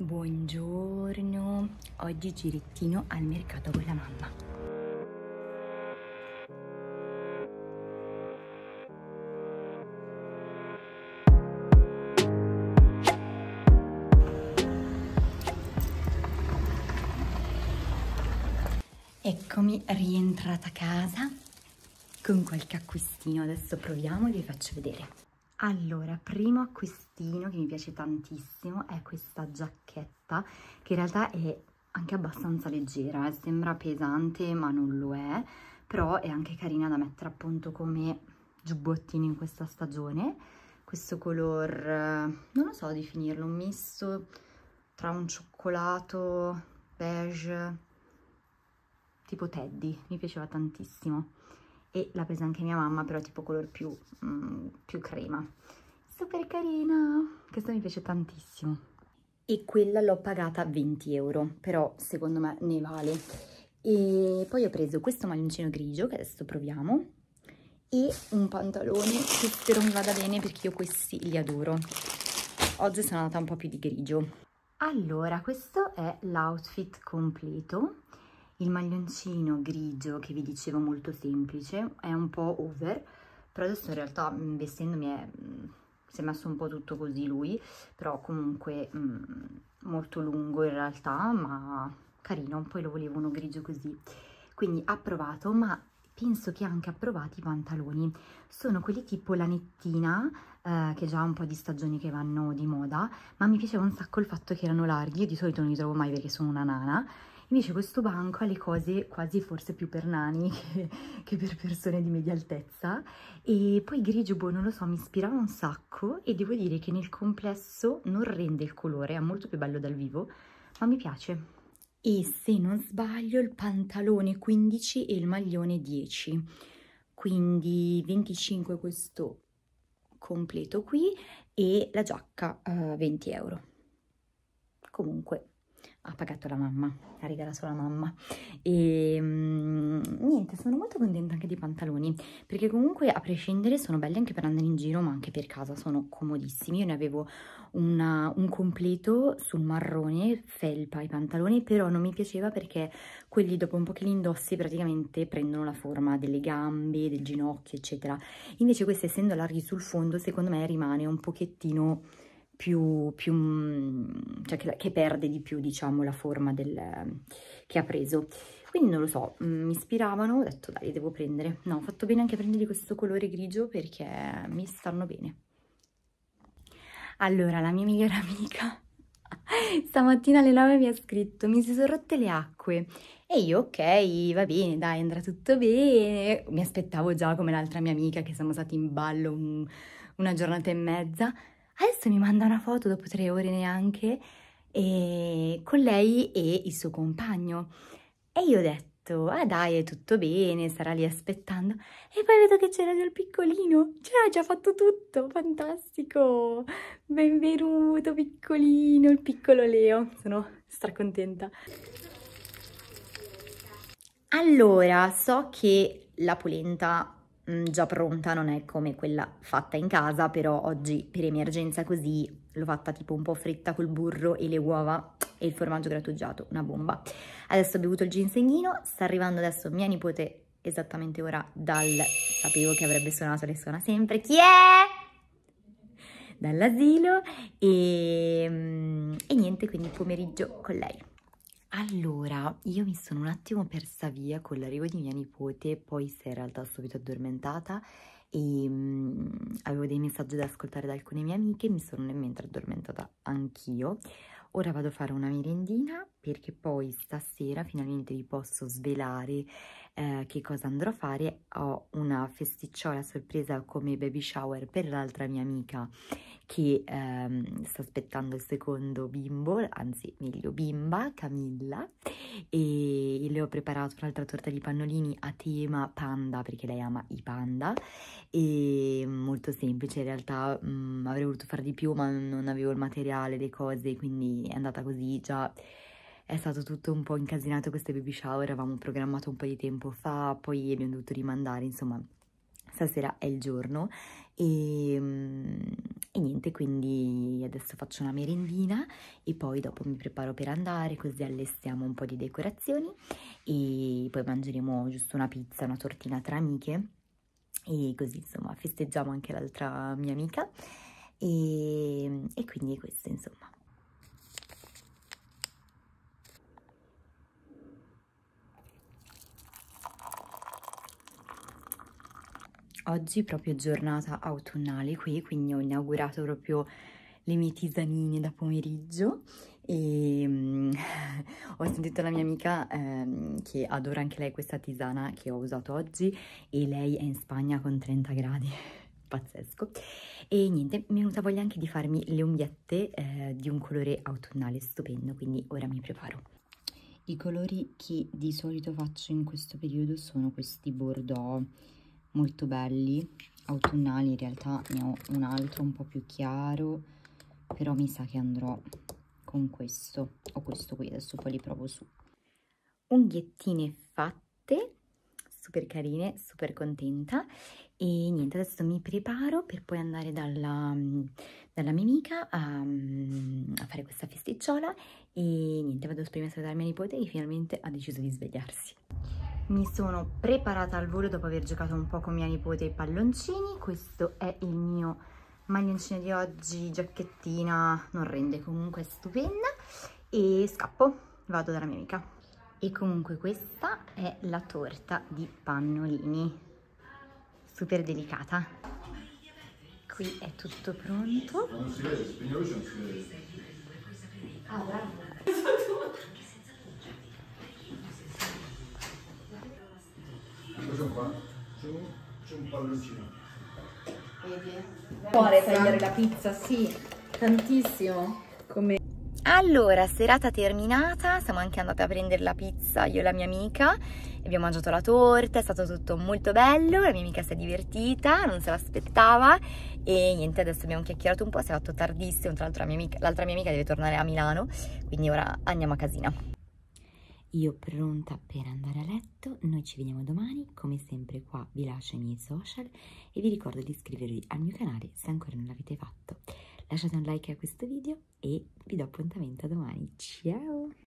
Buongiorno, oggi girettino al mercato con la mamma. Eccomi rientrata a casa con qualche acquistino, adesso proviamo e vi faccio vedere. Allora, primo acquistino che mi piace tantissimo è questa giacchetta, che in realtà è anche abbastanza leggera, eh? sembra pesante ma non lo è, però è anche carina da mettere appunto come giubbottino in questa stagione. Questo color, eh, non lo so definirlo, un misto tra un cioccolato, beige, tipo Teddy, mi piaceva tantissimo e l'ha presa anche mia mamma, però tipo color più, mm, più crema. Super carina! Questo mi piace tantissimo. E quella l'ho pagata 20 euro, però secondo me ne vale. E poi ho preso questo maglioncino grigio, che adesso proviamo, e un pantalone che spero mi vada bene perché io questi li adoro. Oggi sono andata un po' più di grigio. Allora, questo è l'outfit completo il maglioncino grigio che vi dicevo molto semplice, è un po' over, però adesso in realtà mm, vestendomi è, mm, si è messo un po' tutto così lui, però comunque mh, mm, molto lungo in realtà, ma carino, poi lo volevo uno grigio così. Quindi approvato, ma penso che anche approvati i pantaloni. Sono quelli tipo lanettina, eh, che già ha un po' di stagioni che vanno di moda, ma mi piaceva un sacco il fatto che erano larghi, io di solito non li trovo mai perché sono una nana, Invece questo banco ha le cose quasi forse più per nani che, che per persone di media altezza e poi grigio, boh, non lo so, mi ispirava un sacco e devo dire che nel complesso non rende il colore, è molto più bello dal vivo, ma mi piace. E se non sbaglio il pantalone 15 e il maglione 10, quindi 25 questo completo qui e la giacca eh, 20 euro. Comunque ha pagato la mamma, ha regalato la mamma e ehm, mh, niente, sono molto contenta anche dei pantaloni perché comunque a prescindere sono belli anche per andare in giro ma anche per casa sono comodissimi, io ne avevo una, un completo sul marrone, felpa i pantaloni però non mi piaceva perché quelli dopo un po' che li indossi praticamente prendono la forma delle gambe, del ginocchio eccetera, invece questi essendo larghi sul fondo secondo me rimane un pochettino più, più mm, cioè che, che, perde di più, diciamo, la forma del, che ha preso. Quindi non lo so, mm, mi ispiravano, ho detto dai, devo prendere. No, ho fatto bene anche a prendere questo colore grigio perché mi stanno bene. Allora, la mia migliore amica stamattina alle 9 mi ha scritto mi si sono rotte le acque e io ok va bene dai andrà tutto bene mi aspettavo già come l'altra mia amica che siamo stati in ballo un, una giornata e mezza Adesso mi manda una foto dopo tre ore neanche e con lei e il suo compagno. E io ho detto, ah dai, è tutto bene, sarà lì aspettando. E poi vedo che c'era già il piccolino, cioè ha già fatto tutto, fantastico! Benvenuto piccolino, il piccolo Leo, sono stracontenta. Allora, so che la polenta Mm, già pronta, non è come quella fatta in casa, però oggi per emergenza così l'ho fatta tipo un po' fritta col burro e le uova e il formaggio grattugiato, una bomba. Adesso ho bevuto il ginsegnino, sta arrivando adesso mia nipote esattamente ora dal... sapevo che avrebbe suonato, le suona sempre. Chi è? dall'asilo e, ehm, e niente, quindi pomeriggio con lei. Allora, io mi sono un attimo persa via con l'arrivo di mia nipote, poi si è in realtà subito addormentata e mm, avevo dei messaggi da ascoltare da alcune mie amiche, mi sono nel mentre addormentata anch'io. Ora vado a fare una merendina perché poi stasera finalmente vi posso svelare eh, che cosa andrò a fare ho una festicciola sorpresa come baby shower per l'altra mia amica che ehm, sta aspettando il secondo bimbo, anzi meglio bimba, Camilla, e le ho preparato un'altra torta di pannolini a tema panda, perché lei ama i panda, e molto semplice in realtà, mh, mm, avrei voluto fare di più ma non avevo il materiale, le cose, quindi è andata così già è stato tutto un po' incasinato queste baby shower, avevamo programmato un po' di tempo fa, poi abbiamo dovuto rimandare, insomma stasera è il giorno e, ehm, e, niente quindi adesso faccio una merendina e poi dopo mi preparo per andare così allestiamo un po' di decorazioni e poi mangeremo giusto una pizza, una tortina tra amiche e così insomma festeggiamo anche l'altra mia amica e, ehm, e quindi è questo insomma oggi proprio giornata autunnale qui, quindi ho inaugurato proprio le mie tisanine da pomeriggio e um, ho sentito la mia amica um, che adora anche lei questa tisana che ho usato oggi e lei è in Spagna con 30 gradi pazzesco e niente mi è venuta voglia anche di farmi le unghiette eh, di un colore autunnale stupendo quindi ora mi preparo i colori che di solito faccio in questo periodo sono questi bordeaux molto belli, autunnali in realtà ne ho un altro un po' più chiaro, però mi sa che andrò con questo, o questo qui, adesso poi li provo su. Unghiettine fatte, super carine, super contenta e niente, adesso mi preparo per poi andare dalla, dalla mia amica a, a fare questa festicciola e niente, vado prima a salutare mia nipote che finalmente ha deciso di svegliarsi mi sono preparata al volo dopo aver giocato un po' con mia nipote i palloncini, questo è il mio maglioncino di oggi, giacchettina, non rende comunque stupenda e scappo, vado dalla mia amica. E comunque questa è la torta di pannolini, super delicata. Qui è tutto pronto. Non si vede, spegnaluce non si vede. Ah, guarda. qua, giù, c'è un palloncino. Vedi? Cuore tagliare la pizza, sì, tantissimo. Come... Allora, serata terminata, siamo anche andate a prendere la pizza io e la mia amica, abbiamo mangiato la torta, è stato tutto molto bello, la mia amica si è divertita, non se l'aspettava e niente, adesso abbiamo chiacchierato un po', si è fatto tardissimo, tra l'altro l'altra mia, mia amica deve tornare a Milano, quindi ora andiamo a casina. Io pronta per andare a letto, noi ci vediamo domani, come sempre qua vi lascio i miei social e vi ricordo di iscrivervi al mio canale se ancora non l'avete fatto. Lasciate un like a questo video e vi do appuntamento a domani. Ciao!